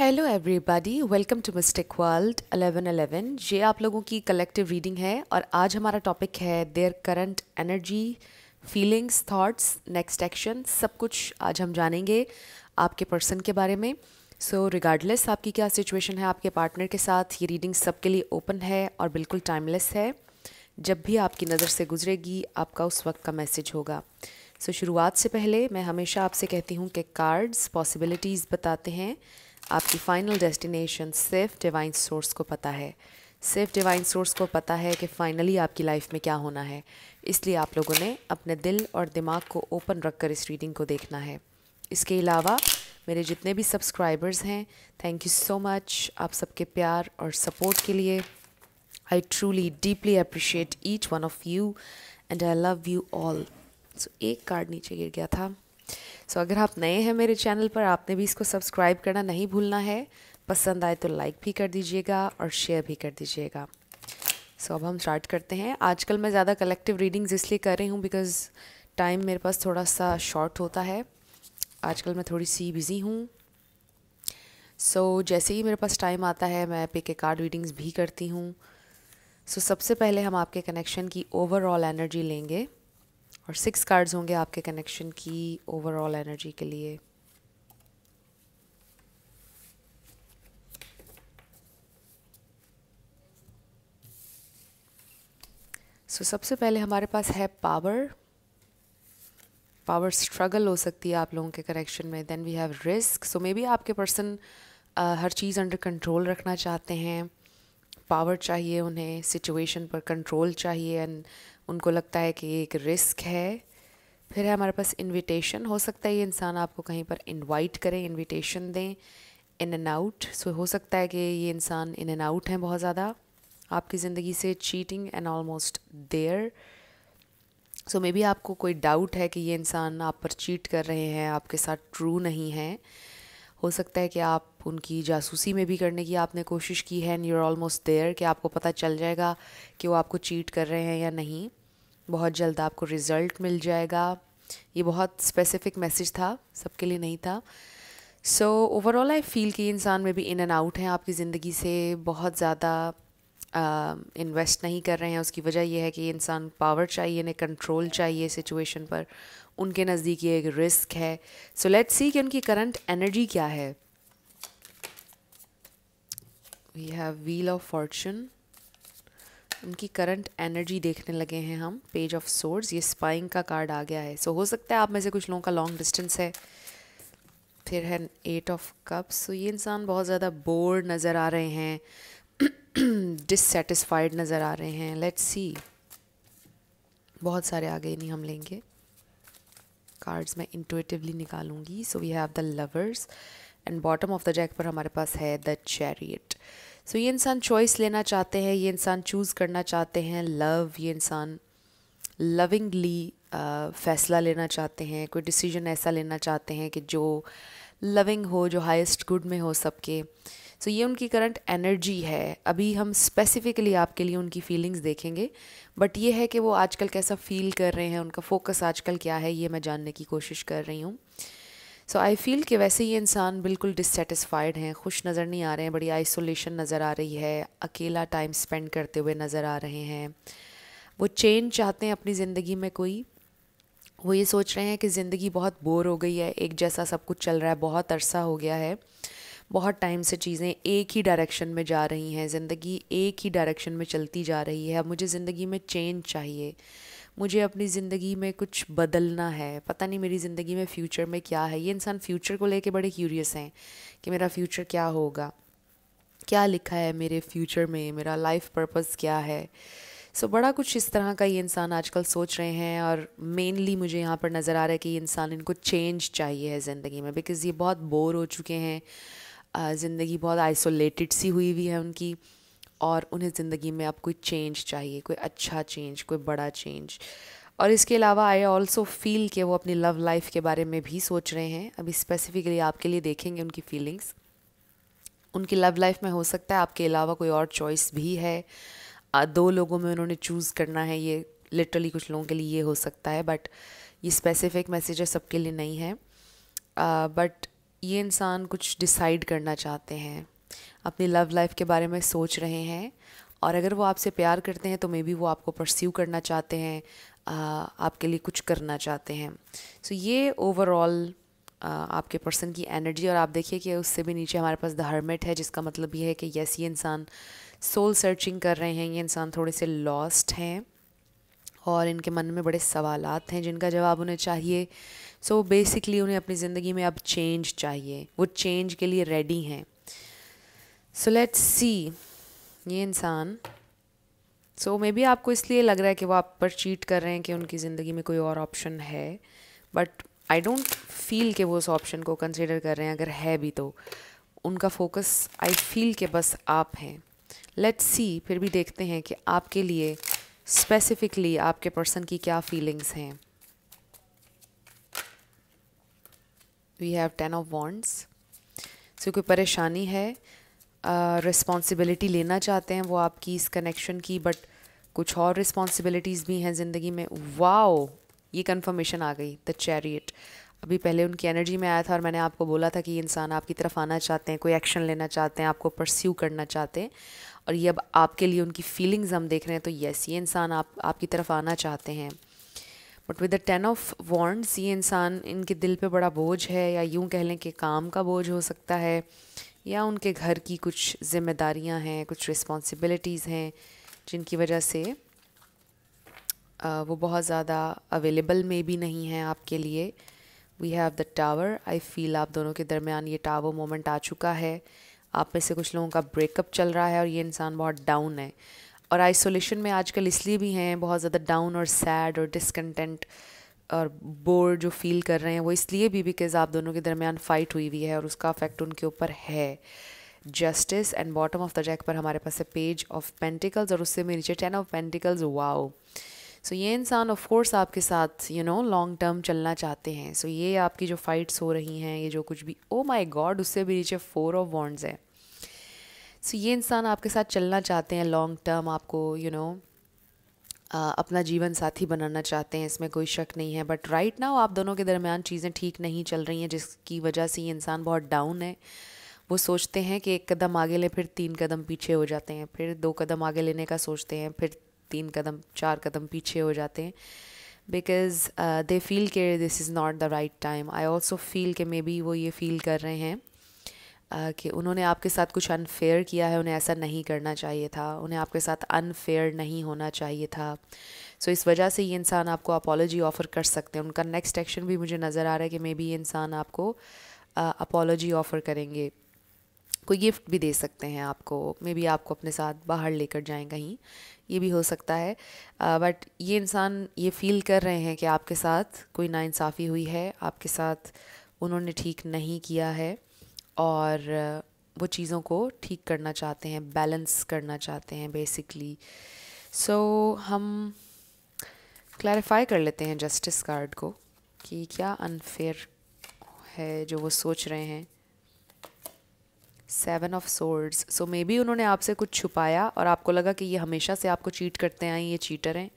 Hello everybody welcome to mistake world 1111 ये आप लोगों की कलेक्टिव रीडिंग है और आज हमारा टॉपिक है their current energy feelings thoughts next action सब कुछ आज हम जानेंगे आपके पर्सन के बारे में सो so, रिगार्डलेस आपकी क्या सिचुएशन है आपके पार्टनर के साथ ये रीडिंग सबके लिए ओपन है और बिल्कुल टाइमलेस है जब भी आपकी नज़र से गुजरेगी आपका उस वक्त का मैसेज होगा सो so, शुरुआत से पहले मैं हमेशा आपसे कहती हूँ कि कार्ड्स पॉसिबिलिटीज़ बताते हैं आपकी फ़ाइनल डेस्टिनेशन सिर्फ डिवाइन सोर्स को पता है सिर्फ डिवाइन सोर्स को पता है कि फ़ाइनली आपकी लाइफ में क्या होना है इसलिए आप लोगों ने अपने दिल और दिमाग को ओपन रख कर इस रीडिंग को देखना है इसके अलावा मेरे जितने भी सब्सक्राइबर्स हैं थैंक यू सो मच आप सबके प्यार और सपोर्ट के लिए I truly deeply appreciate each one of you and I love you all so एक कार्ड नीचे गिर गया था सो so, अगर आप नए हैं मेरे चैनल पर आपने भी इसको सब्सक्राइब करना नहीं भूलना है पसंद आए तो लाइक भी कर दीजिएगा और शेयर भी कर दीजिएगा सो so, अब हम स्टार्ट करते हैं आजकल मैं ज़्यादा कलेक्टिव रीडिंग्स इसलिए कर रही हूँ बिकॉज़ टाइम मेरे पास थोड़ा सा शॉर्ट होता है आजकल मैं थोड़ी सी बिज़ी हूँ सो so, जैसे ही मेरे पास टाइम आता है मैं पे के कार्ड रीडिंग्स भी करती हूँ सो so, सबसे पहले हम आपके कनेक्शन की ओवरऑल एनर्जी लेंगे और सिक्स कार्ड्स होंगे आपके कनेक्शन की ओवरऑल एनर्जी के लिए सो so, सबसे पहले हमारे पास है पावर पावर स्ट्रगल हो सकती है आप लोगों के कनेक्शन में then we have risk so maybe आपके पर्सन uh, हर चीज़ अंडर कंट्रोल रखना चाहते हैं पावर चाहिए उन्हें सिचुएशन पर कंट्रोल चाहिए एंड उनको लगता है कि ये एक रिस्क है फिर है हमारे पास इनविटेशन हो सकता है ये इंसान आपको कहीं पर इनवाइट करें इनविटेशन दें इन एंड आउट सो हो सकता है कि ये इंसान इन एंड आउट हैं बहुत ज़्यादा आपकी ज़िंदगी से cheating and almost there so maybe आपको कोई डाउट है कि ये इंसान आप पर चीट कर रहे हैं आपके साथ ट्रू नहीं है हो सकता है कि आप उनकी जासूसी में भी करने की आपने कोशिश की है एंड यूर ऑलमोस्ट देयर कि आपको पता चल जाएगा कि वो आपको चीट कर रहे हैं या नहीं बहुत जल्द आपको रिज़ल्ट मिल जाएगा ये बहुत स्पेसिफिक मैसेज था सबके लिए नहीं था सो ओवरऑल आई फील कि इंसान में भी इन एंड आउट हैं आपकी ज़िंदगी से बहुत ज़्यादा इन्वेस्ट uh, नहीं कर रहे हैं उसकी वजह यह है कि इंसान पावर चाहिए इन्हें कंट्रोल चाहिए सिचुएशन पर उनके नज़दीक ये एक रिस्क है सो लेट्स सी कि उनकी करंट एनर्जी क्या है we have wheel of fortune उनकी करंट एनर्जी देखने लगे हैं हम पेज ऑफ सोर्स ये स्पाइंग का कार्ड आ गया है सो so, हो सकता है आप में से कुछ लोगों का लॉन्ग डिस्टेंस है फिर है एट ऑफ कप्स सो ये इंसान बहुत ज़्यादा बोर नज़र आ रहे हैं डिससेटिस्फाइड नज़र आ रहे हैं लेट्स सी बहुत सारे आगे नहीं हम लेंगे कार्ड्स मैं इंटुएटिवली निकालूंगी so we have the lovers and bottom of the deck पर हमारे पास है द चैरियट सो so, ये इंसान चॉइस लेना चाहते हैं ये इंसान चूज़ करना चाहते हैं लव ये इंसान लविंगली uh, फ़ैसला लेना चाहते हैं कोई डिसीजन ऐसा लेना चाहते हैं कि जो लविंग हो जो हाईएस्ट गुड में हो सबके सो so, ये उनकी करंट एनर्जी है अभी हम स्पेसिफिकली आपके लिए उनकी फीलिंग्स देखेंगे बट ये है कि वो आजकल कैसा फील कर रहे हैं उनका फोकस आजकल क्या है ये मैं जानने की कोशिश कर रही हूँ सो आई फील कि वैसे ये इंसान बिल्कुल डिससेटिस्फाइड हैं खुश नज़र नहीं आ रहे हैं बड़ी आइसोलेशन नज़र आ रही है अकेला टाइम स्पेंड करते हुए नज़र आ रहे हैं वो चेंज चाहते हैं अपनी ज़िंदगी में कोई वो ये सोच रहे हैं कि ज़िंदगी बहुत बोर हो गई है एक जैसा सब कुछ चल रहा है बहुत अरसा हो गया है बहुत टाइम से चीज़ें एक ही डायरेक्शन में जा रही हैं ज़िंदगी एक ही डायरेक्शन में चलती जा रही है अब मुझे ज़िंदगी में चेंज चाहिए मुझे अपनी ज़िंदगी में कुछ बदलना है पता नहीं मेरी ज़िंदगी में फ्यूचर में क्या है ये इंसान फ्यूचर को लेके बड़े क्यूरियस हैं कि मेरा फ्यूचर क्या होगा क्या लिखा है मेरे फ्यूचर में मेरा लाइफ पर्पस क्या है सो so, बड़ा कुछ इस तरह का ये इंसान आजकल सोच रहे हैं और मेनली मुझे यहाँ पर नज़र आ रहा है कि ये इंसान इनको चेंज चाहिए है ज़िंदगी में बिकॉज़ ये बहुत बोर हो चुके हैं ज़िंदगी बहुत आइसोलेटेड सी हुई हुई है उनकी और उन्हें ज़िंदगी में आप कोई चेंज चाहिए कोई अच्छा चेंज कोई बड़ा चेंज और इसके अलावा आई ऑल्सो फील कि वो अपनी लव लाइफ के बारे में भी सोच रहे हैं अभी स्पेसिफिकली आपके लिए देखेंगे उनकी फीलिंग्स उनकी लव लाइफ में हो सकता है आपके अलावा कोई और चॉइस भी है दो लोगों में उन्होंने चूज़ करना है ये लिटरली कुछ लोगों के लिए ये हो सकता है बट ये स्पेसिफिक मैसेज सबके लिए नहीं है बट ये इंसान कुछ डिसाइड करना चाहते हैं अपनी लव लाइफ के बारे में सोच रहे हैं और अगर वो आपसे प्यार करते हैं तो मे बी वो आपको परस्यू करना चाहते हैं आपके लिए कुछ करना चाहते हैं सो so, ये ओवरऑल आपके पर्सन की एनर्जी और आप देखिए कि उससे भी नीचे हमारे पास द हर्मिट है जिसका मतलब ये है कि यस ये इंसान सोल सर्चिंग कर रहे हैं ये इंसान थोड़े से लॉस्ट हैं और इनके मन में बड़े सवाल हैं जिनका जवाब उन्हें चाहिए सो so बेसिकली उन्हें अपनी ज़िंदगी में अब चेंज चाहिए वो चेंज के लिए रेडी हैं सो लेट सी ये इंसान सो मे बी आपको इसलिए लग रहा है कि वो आप पर चीट कर रहे हैं कि उनकी ज़िंदगी में कोई और ऑप्शन है बट आई डोंट फील कि वो उस ऑप्शन को कंसिडर कर रहे हैं अगर है भी तो उनका फोकस आई फील के बस आप हैं लेट्स सी फिर भी देखते हैं कि आपके लिए स्पेसिफिकली आपके पर्सन की क्या फीलिंग्स हैं we have ten of wands so कोई परेशानी है रिस्पॉन्सिबिलिटी लेना चाहते हैं वो आपकी इस कनेक्शन की बट कुछ और रिस्पॉन्सिबिलिटीज़ भी हैं ज़िंदगी में वाओ ये कन्फर्मेशन आ गई द चैरियट अभी पहले उनकी एनर्जी में आया था और मैंने आपको बोला था कि ये इंसान आपकी तरफ आना चाहते हैं कोई एक्शन लेना चाहते हैं आपको परस्यू करना चाहते हैं और ये अब आपके लिए उनकी फीलिंग्स हम देख रहे हैं तो यस ये इंसान आप आपकी तरफ आना चाहते हैं but with the ten of wands ये इंसान इनके दिल पे बड़ा बोझ है या यूँ कह लें कि काम का बोझ हो सकता है या उनके घर की कुछ जिम्मेदारियां हैं कुछ रिस्पॉन्सिबिलिटीज़ हैं जिनकी वजह से वो बहुत ज़्यादा अवेलेबल में भी नहीं है आपके लिए we have the tower I feel आप दोनों के दरमियान ये टावर मोमेंट आ चुका है आप में से कुछ लोगों का ब्रेकअप चल रहा है और ये इंसान बहुत डाउन है और आइसोलेशन में आजकल इसलिए भी हैं बहुत ज़्यादा डाउन और सैड और डिसकन्टेंट और बोर जो फील कर रहे हैं वो इसलिए भी बिकॉज आप दोनों के दरमियान फ़ाइट हुई हुई है और उसका अफेक्ट उनके ऊपर है justice and bottom of the deck पर हमारे पास है पेज ऑफ पेंटिकल्स और उससे मेरे नीचे ten of pentacles wow so ये इंसान ऑफ कोर्स आपके साथ यू नो लॉन्ग टर्म चलना चाहते हैं सो so ये आपकी जो फाइट्स हो रही हैं ये जो कुछ भी ओ माई गॉड उससे भी नीचे फोर ऑफ वॉन्ड्स है सो so ये इंसान आपके साथ चलना चाहते हैं लॉन्ग टर्म आपको यू you नो know, अपना जीवन साथी बनाना चाहते हैं इसमें कोई शक नहीं है बट राइट नाउ आप दोनों के दरमियान चीज़ें ठीक नहीं चल रही हैं जिसकी वजह से ये इंसान बहुत डाउन है वो सोचते हैं कि एक कदम आगे ले फिर तीन कदम पीछे हो जाते हैं फिर दो कदम आगे लेने का सोचते हैं फिर तीन कदम चार कदम पीछे हो जाते हैं बिकॉज दे फील के this is not the right time I also feel के मे बी वो ये फील कर रहे हैं कि उन्होंने आपके साथ कुछ अनफेयर किया है उन्हें ऐसा नहीं करना चाहिए था उन्हें आपके साथ अनफेयर नहीं होना चाहिए था सो so, इस वजह से ये इंसान आपको अपॉलोजी ऑफ़र कर सकते हैं उनका नेक्स्ट एक्शन भी मुझे नज़र आ रहा है कि मे बी ये इंसान आपको अपॉलोजी ऑफ़र करेंगे कोई गिफ्ट भी दे सकते हैं आपको मे बी आपको अपने साथ बाहर लेकर जाएं कहीं ये भी हो सकता है बट ये इंसान ये फील कर रहे हैं कि आपके साथ कोई नाइंसाफ़ी हुई है आपके साथ उन्होंने ठीक नहीं किया है और वो चीज़ों को ठीक करना चाहते हैं बैलेंस करना चाहते हैं बेसिकली सो so, हम क्लैरिफाई कर लेते हैं जस्टिस कार्ड को कि क्या अनफेयर है जो वो सोच रहे हैं seven of swords so maybe उन्होंने आपसे कुछ छुपाया और आपको लगा कि ये हमेशा से आपको चीट करते आए ये चीटर हैं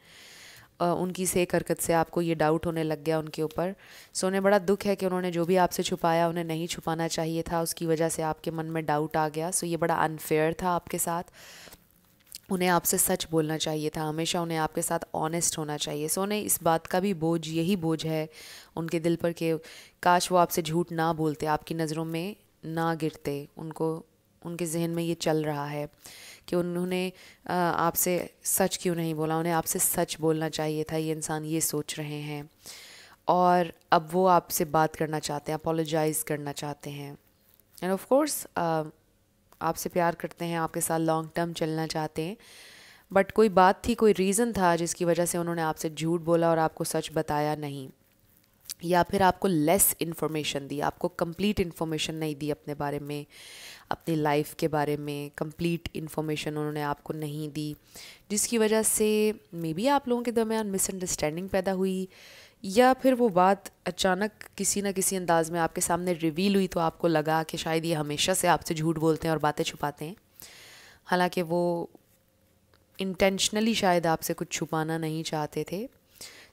उनकी से करकत से आपको ये डाउट होने लग गया उनके ऊपर सो उन्हें बड़ा दुख है कि उन्होंने जो भी आपसे छुपाया उन्हें नहीं छुपाना चाहिए था उसकी वजह से आपके मन में डाउट आ गया सो ये बड़ा अनफेयर था आपके साथ उन्हें आपसे सच बोलना चाहिए था हमेशा उन्हें आपके साथ ऑनेस्ट होना चाहिए सो उन्हें इस बात का भी बोझ यही बोझ है उनके दिल पर कि काश वो आपसे झूठ ना बोलते आपकी नज़रों में ना गिरते उनको उनके जहन में ये चल रहा है कि उन्होंने आपसे सच क्यों नहीं बोला उन्हें आपसे सच बोलना चाहिए था ये इंसान ये सोच रहे हैं और अब वो आपसे बात करना चाहते हैं अपोलोजाइज़ करना चाहते हैं एंड ऑफ कोर्स आपसे प्यार करते हैं आपके साथ लॉन्ग टर्म चलना चाहते हैं बट कोई बात थी कोई रीज़न था जिसकी वजह से उन्होंने आपसे झूठ बोला और आपको सच बताया नहीं या फिर आपको लेस इन्फॉर्मेशन दी आपको कंप्लीट इन्फॉर्मेशन नहीं दी अपने बारे में अपनी लाइफ के बारे में कंप्लीट इन्फॉर्मेशन उन्होंने आपको नहीं दी जिसकी वजह से मे बी आप लोगों के दरमियान मिसअंडरस्टैंडिंग पैदा हुई या फिर वो बात अचानक किसी ना किसी अंदाज में आपके सामने रिवील हुई तो आपको लगा कि शायद ये हमेशा से आपसे झूठ बोलते हैं और बातें छुपाते हैं हालांकि वो इंटेंशनली शायद आपसे कुछ छुपाना नहीं चाहते थे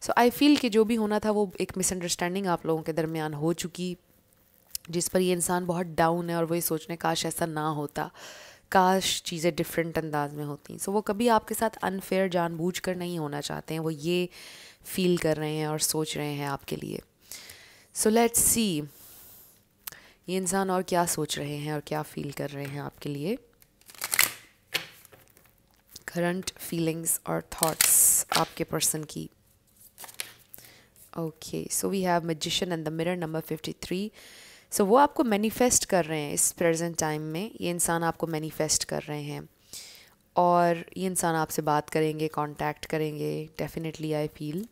सो आई फील कि जो भी होना था वो एक मिसअंडरस्टैंडिंग आप लोगों के दरमियान हो चुकी जिस पर ये इंसान बहुत डाउन है और वो ये सोचने काश ऐसा ना होता काश चीज़ें डिफरेंट अंदाज में होती सो so, वो कभी आपके साथ अनफेयर जानबूझ कर नहीं होना चाहते हैं वो ये फील कर रहे हैं और सोच रहे हैं आपके लिए सो लेट्स सी ये इंसान और क्या सोच रहे हैं और क्या फील कर रहे हैं आपके लिए करंट फीलिंग्स और थॉट्स आपके पर्सन की okay so we have magician and the mirror number fifty three so वो आपको मैनिफेस्ट कर रहे हैं इस प्रेजेंट टाइम में ये इंसान आपको मैनिफेस्ट कर रहे हैं और ये इंसान आपसे बात करेंगे कॉन्टैक्ट करेंगे definitely I feel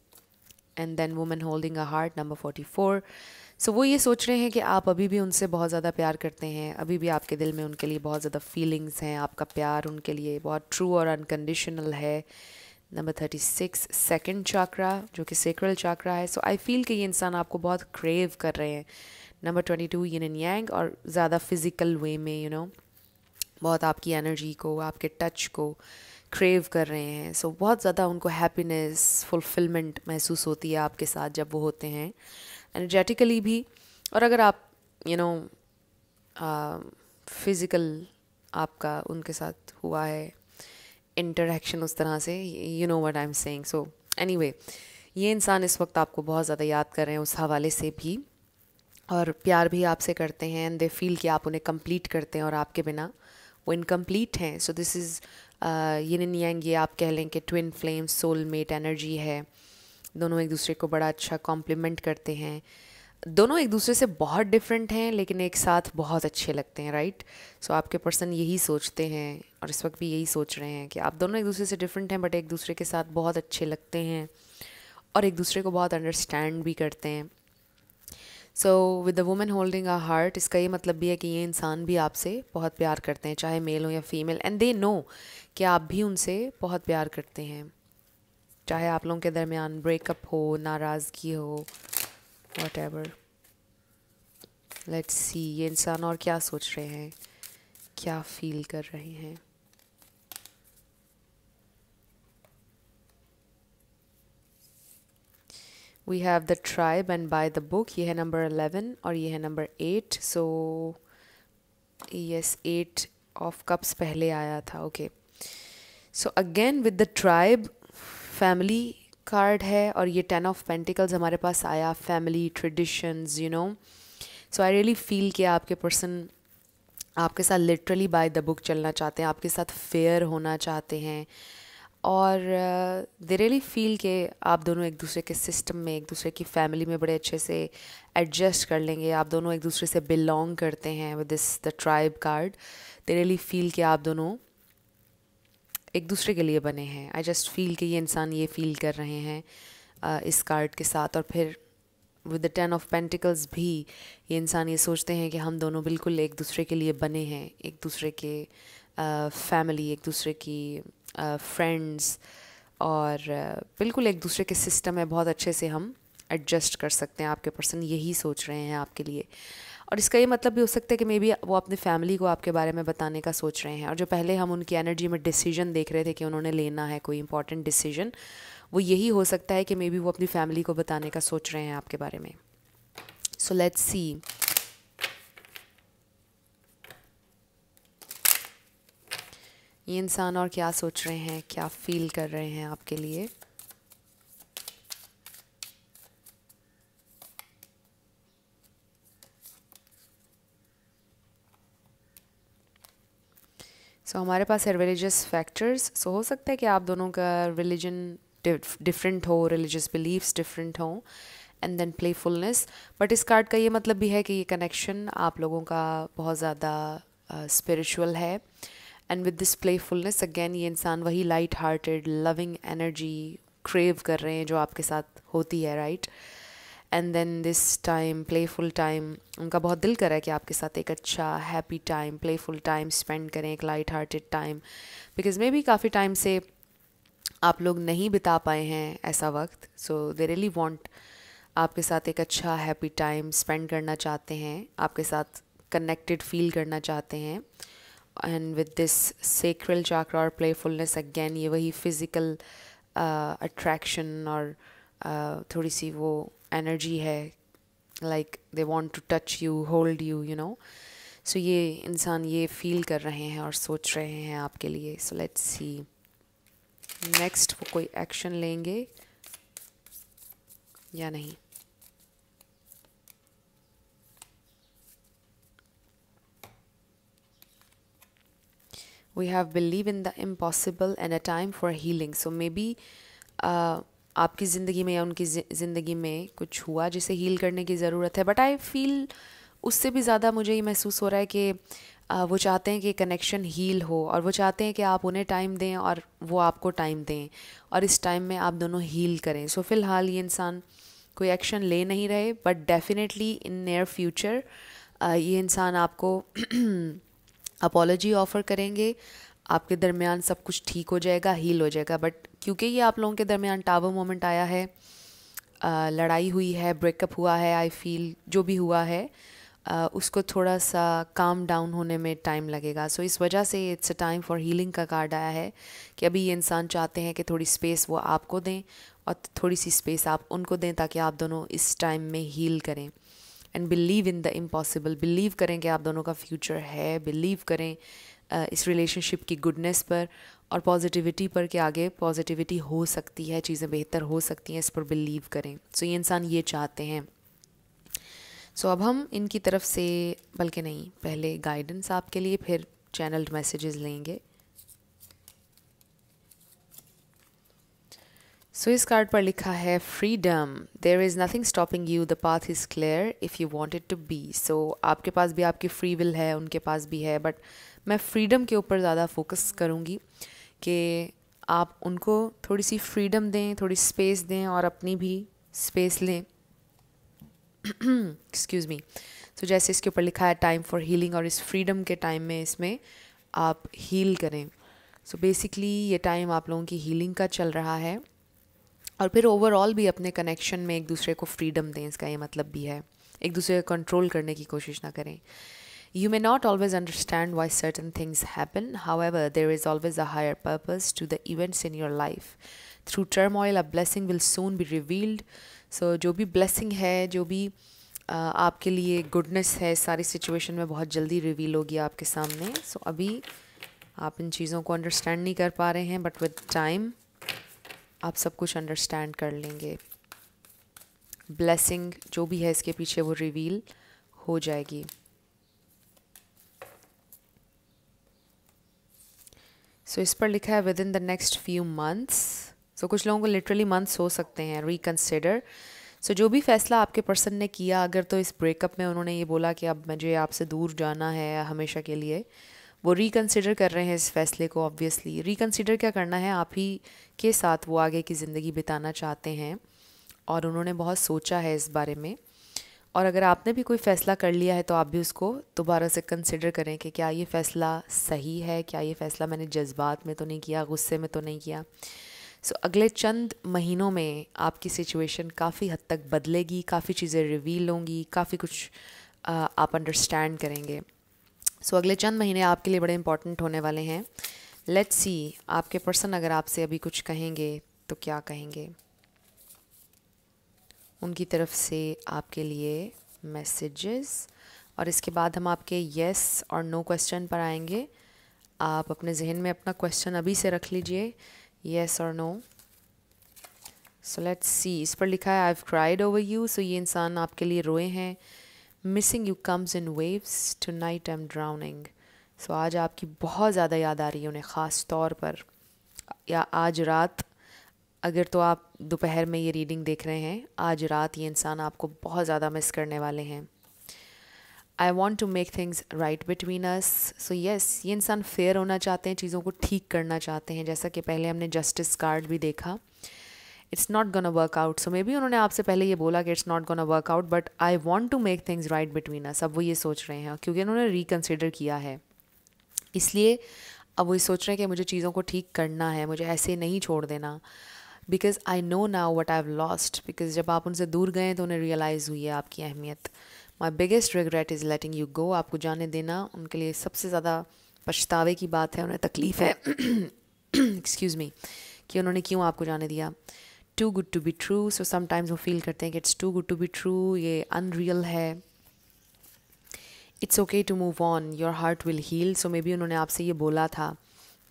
and then women holding a heart number forty four so वो ये सोच रहे हैं कि आप अभी भी उनसे बहुत ज़्यादा प्यार करते हैं अभी भी आपके दिल में उनके लिए बहुत ज़्यादा फीलिंग्स हैं आपका प्यार उनके लिए बहुत ट्रू और अनकंडीशनल है number thirty six second chakra जो कि सेक्रल चाक्रा है सो आई फील कि ये इंसान आपको बहुत क्रेव कर रहे हैं number twenty two yin and yang और ज़्यादा फिज़िकल वे में यू you नो know, बहुत आपकी एनर्जी को आपके टच को क्रेव कर रहे हैं सो so, बहुत ज़्यादा उनको हैप्पीनेस फुलफिलमेंट महसूस होती है आपके साथ जब वो होते हैं एनर्जेटिकली भी और अगर आप यू नो फिज़िकल आपका उनके साथ हुआ है इंटरेक्शन उस तरह से you know what I am saying so any ये इंसान इस वक्त आपको बहुत ज़्यादा याद कर रहे हैं उस हवाले से भी और प्यार भी आपसे करते हैं एंड दे फील कि आप उन्हें कंप्लीट करते हैं और आपके बिना वो इनकम्प्लीट हैं सो दिस इज़ यिन यांग ये आप कह लें कि ट्विन फ्लेम सोलमेट एनर्जी है दोनों एक दूसरे को बड़ा अच्छा कॉम्प्लीमेंट करते हैं दोनों एक दूसरे से बहुत डिफरेंट हैं लेकिन एक साथ बहुत अच्छे लगते हैं राइट सो so, आपके पर्सन यही सोचते हैं और इस वक्त भी यही सोच रहे हैं कि आप दोनों एक दूसरे से डिफरेंट हैं बट एक दूसरे के साथ बहुत अच्छे लगते हैं और एक दूसरे को बहुत अंडरस्टैंड भी करते हैं so with the women holding a heart इसका ये मतलब भी है कि ये इंसान भी आपसे बहुत प्यार करते हैं चाहे मेल हो या फीमेल एंड दे नो कि आप भी उनसे बहुत प्यार करते हैं चाहे आप लोगों के दरमियान ब्रेकअप हो नाराज़गी हो वॉट एवर लेट्स सी ये इंसान और क्या सोच रहे हैं क्या फील कर रहे हैं we have the tribe and by the book ये है नंबर अलेवन और ये है number eight so yes eight of cups पहले आया था okay so again with the tribe family card है और ये टेन ऑफ पेंटिकल्स हमारे पास आया family traditions you know so I really feel कि आपके पर्सन आपके साथ लिटरली बाय द बुक चलना चाहते हैं आपके साथ फेयर होना चाहते हैं और दे रियली फील के आप दोनों एक दूसरे के सिस्टम में एक दूसरे की फैमिली में बड़े अच्छे से एडजस्ट कर लेंगे आप दोनों एक दूसरे से बिलोंग करते हैं with this the tribe card they really feel के आप दोनों एक दूसरे के लिए बने हैं आई जस्ट फील कि ये इंसान ये फील कर रहे हैं uh, इस कार्ड के साथ और फिर with the ten of pentacles भी ये इंसान ये सोचते हैं कि हम दोनों बिल्कुल एक दूसरे के लिए बने हैं एक दूसरे के फैमिली uh, एक दूसरे की फ्रेंड्स uh, और बिल्कुल एक दूसरे के सिस्टम में बहुत अच्छे से हम एडजस्ट कर सकते हैं आपके पर्सन यही सोच रहे हैं आपके लिए और इसका ये मतलब भी हो सकता है कि मे बी वो अपने फैमिली को आपके बारे में बताने का सोच रहे हैं और जो पहले हम उनकी एनर्जी में डिसीजन देख रहे थे कि उन्होंने लेना है कोई इंपॉर्टेंट डिसीजन वो यही हो सकता है कि मे बी वो अपनी फैमिली को बताने का सोच रहे हैं आपके बारे में सो लेट्स सी ये इंसान और क्या सोच रहे हैं क्या फील कर रहे हैं आपके लिए सो so, हमारे पास है रिलीजियस फैक्टर्स सो हो सकता है कि आप दोनों का रिलीजन डिफरेंट हो रिलीजियस बिलीव्स डिफरेंट हों एंड देन प्लेफुलनेस बट इस कार्ड का ये मतलब भी है कि ये कनेक्शन आप लोगों का बहुत ज़्यादा स्पिरिचुअल uh, है and with this playfulness again ये इंसान वही light hearted loving energy crave कर रहे हैं जो आपके साथ होती है right right? And then this time playful time उनका बहुत दिल करा है कि आपके साथ एक अच्छा happy time playful time spend करें एक light hearted time because maybe काफ़ी टाइम से आप लोग नहीं बिता पाए हैं ऐसा वक्त सो दे रियली वॉन्ट आपके साथ एक अच्छा हैप्पी टाइम स्पेंड करना चाहते हैं आपके साथ कनेक्टेड फील करना चाहते हैं and with this sacral chakra और प्लेफुलनेस अगेन ये वही फिज़िकल अट्रैक्शन uh, और uh, थोड़ी सी वो एनर्जी है like they want to touch you hold you you know so ये इंसान ये फील कर रहे हैं और सोच रहे हैं आपके लिए सो लेट्स सी नेक्स्ट वो कोई एक्शन लेंगे या नहीं we have believe in the impossible and a time for healing so maybe आपकी ज़िंदगी में या उनकी ज़िंदगी में कुछ हुआ जिसे हील करने की ज़रूरत है बट आई फील उससे भी ज़्यादा मुझे ये महसूस हो रहा है कि वो चाहते हैं कि कनेक्शन हील हो और वो चाहते हैं कि आप उन्हें टाइम दें और वो आपको टाइम दें और इस टाइम में आप दोनों हील करें सो so, फ़िलहाल ये इंसान कोई एक्शन ले नहीं रहे but definitely in near future ये इंसान आपको अपॉलोजी ऑफ़र करेंगे आपके दरमियान सब कुछ ठीक हो जाएगा हील हो जाएगा बट क्योंकि ये आप लोगों के दरमियान टावर मोमेंट आया है आ, लड़ाई हुई है ब्रेकअप हुआ है आई फील जो भी हुआ है आ, उसको थोड़ा सा काम डाउन होने में टाइम लगेगा सो so, इस वजह से it's a time for healing का कार्ड आया है कि अभी ये इंसान चाहते हैं कि थोड़ी स्पेस वो आपको दें और थोड़ी सी स्पेस आप उनको दें ताकि आप दोनों इस टाइम में हील करें and believe in the impossible believe करें कि आप दोनों का फ्यूचर है बिलीव करें इस रिलेशनशिप की गुडनेस पर और पॉजिटिविटी पर के आगे पॉजिटिविटी हो सकती है चीज़ें बेहतर हो सकती हैं इस पर बिलीव करें सो so, ये इंसान ये चाहते हैं सो so, अब हम इनकी तरफ से बल्कि नहीं पहले गाइडेंस आपके लिए फिर चैनल्ड मैसेजेस लेंगे सो so, इस कार्ड पर लिखा है freedom there is nothing stopping you the path is clear if you wanted to be so आपके पास भी आपकी फ्री विल है उनके पास भी है बट मैं फ्रीडम के ऊपर ज़्यादा फोकस करूँगी कि आप उनको थोड़ी सी फ्रीडम दें थोड़ी स्पेस दें और अपनी भी स्पेस लें एक्सक्यूज़ मी सो जैसे इसके ऊपर लिखा है टाइम फॉर हीलिंग और इस फ्रीडम के टाइम में इसमें आप हील करें सो so बेसिकली ये टाइम आप लोगों की हीलिंग का चल रहा है और फिर ओवरऑल भी अपने कनेक्शन में एक दूसरे को फ्रीडम दें इसका ये मतलब भी है एक दूसरे को कंट्रोल करने की कोशिश ना करें You may not always understand why certain things happen, however, there is always a higher purpose to the events in your life. Through turmoil, a blessing will soon be revealed. So, जो भी blessing है जो भी uh, आपके लिए goodness है सारी situation में बहुत जल्दी reveal होगी आपके सामने so, अभी आप इन चीज़ों को understand नहीं कर पा रहे हैं but with time आप सब कुछ understand कर लेंगे Blessing जो भी है इसके पीछे वो reveal हो जाएगी सो इस पर लिखा है within the next few months so कुछ लोगों को लिटरली मंथ्स हो सकते हैं रिकन्सिडर सो जो भी फैसला आपके पर्सन ने किया अगर तो इस ब्रेकअप में उन्होंने ये बोला कि अब मुझे आपसे दूर जाना है हमेशा के लिए वो रिकन्सिडर कर रहे हैं इस फैसले को ऑब्वियसली रिकन्सिडर क्या करना है आप ही के साथ वो आगे की ज़िंदगी बिताना चाहते हैं और उन्होंने बहुत सोचा है इस बारे में और अगर आपने भी कोई फ़ैसला कर लिया है तो आप भी उसको दोबारा से कंसिडर करें कि क्या ये फ़ैसला सही है क्या ये फ़ैसला मैंने जज्बात में तो नहीं किया गुस्से में तो नहीं किया सो so, अगले चंद महीनों में आपकी सिचुएशन काफ़ी हद तक बदलेगी काफ़ी चीज़ें रिवील होंगी काफ़ी कुछ आ, आप अंडरस्टैंड करेंगे सो so, अगले चंद महीने आपके लिए बड़े इंपॉर्टेंट होने वाले हैं लेट्स सी आपके पर्सन अगर आपसे अभी कुछ कहेंगे तो क्या कहेंगे उनकी तरफ से आपके लिए मैसेजेस और इसके बाद हम आपके येस और नो क्वेश्चन पर आएंगे आप अपने जहन में अपना क्वेश्चन अभी से रख लीजिए येस और नो सो लेट्स सी इस पर लिखा है I have cried over you so ये इंसान आपके लिए रोए हैं missing you comes in waves tonight I am drowning so आज आपकी बहुत ज़्यादा याद आ रही है उन्हें ख़ास तौर पर या आज रात अगर तो आप दोपहर में ये रीडिंग देख रहे हैं आज रात ये इंसान आपको बहुत ज़्यादा मिस करने वाले हैं I want to make things right between us so yes ये इंसान फेयर होना चाहते हैं चीज़ों को ठीक करना चाहते हैं जैसा कि पहले हमने जस्टिस कार्ड भी देखा it's not gonna work out so maybe उन्होंने आपसे पहले ये बोला कि it's not gonna work out but I want to make things right between us अब वो ये सोच रहे हैं क्योंकि उन्होंने रिकन्सिडर किया है इसलिए अब वो ये सोच रहे हैं कि मुझे चीज़ों को ठीक करना है मुझे ऐसे नहीं छोड़ देना because I know now what I have lost because जब आप उनसे दूर गए तो उन्हें रियलाइज़ हुई है आपकी अहमियत my biggest regret is letting you go आपको जाने देना उनके लिए सबसे ज़्यादा पछतावे की बात है उन्हें तकलीफ़ है एक्सक्यूज़ मी कि उन्होंने क्यों आपको जाने दिया too good to be true so sometimes वो फील करते हैं कि it's too good to be true ये अनरियल है it's okay to move on your heart will heal so maybe उन्होंने आपसे ये बोला था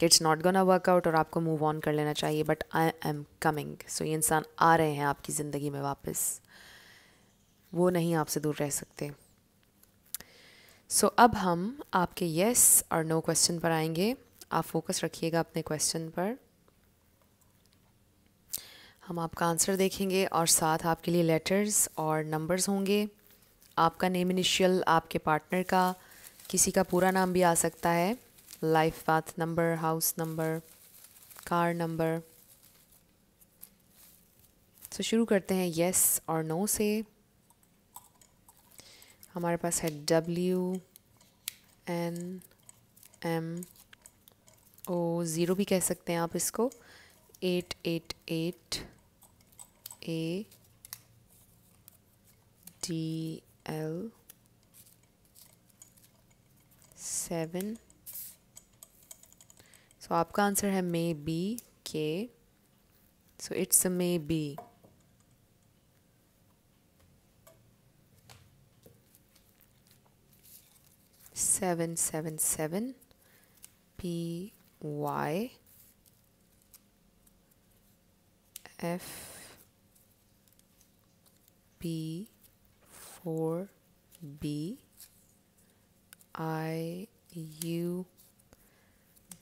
इट्स नॉट गोना वर्कआउट और आपको मूव ऑन कर लेना चाहिए but I am coming so ये इंसान आ रहे हैं आपकी ज़िंदगी में वापस वो नहीं आपसे दूर रह सकते सो so, अब हम आपके येस और नो क्वेश्चन पर आएंगे आप फोकस रखिएगा अपने क्वेश्चन पर हम आपका आंसर देखेंगे और साथ आपके लिए लेटर्स और नंबर्स होंगे आपका नेम इनिशियल आपके पार्टनर का किसी का पूरा नाम भी आ सकता है life path number, house number, car number. तो शुरू करते हैं येस और नो से हमारे पास है W N M O zero भी कह सकते हैं आप इसको eight eight eight A D L seven so आपका आंसर है maybe K so it's a maybe seven seven seven P Y F P four B I U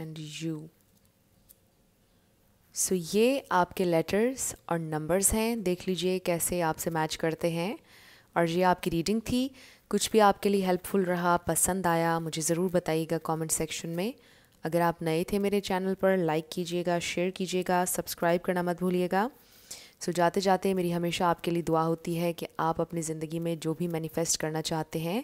and U so ये आपके letters और numbers हैं देख लीजिए कैसे आपसे मैच करते हैं और ये आपकी रीडिंग थी कुछ भी आपके लिए हेल्पफुल रहा पसंद आया मुझे ज़रूर बताइएगा कमेंट सेक्शन में अगर आप नए थे मेरे चैनल पर लाइक कीजिएगा शेयर कीजिएगा सब्सक्राइब करना मत भूलिएगा सो so, जाते जाते मेरी हमेशा आपके लिए दुआ होती है कि आप अपनी ज़िंदगी में जो भी मैनिफेस्ट करना चाहते हैं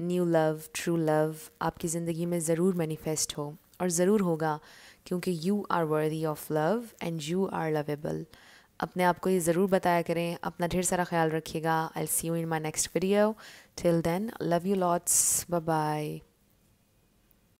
न्यू लव ट्रू लव आपकी ज़िंदगी में ज़रूर मैनिफेस्ट हो और ज़रूर होगा क्योंकि you are worthy of love and you are lovable अपने आप को ये ज़रूर बताया करें अपना ढेर सारा ख्याल रखिएगा I see you in my next video till then love you lots bye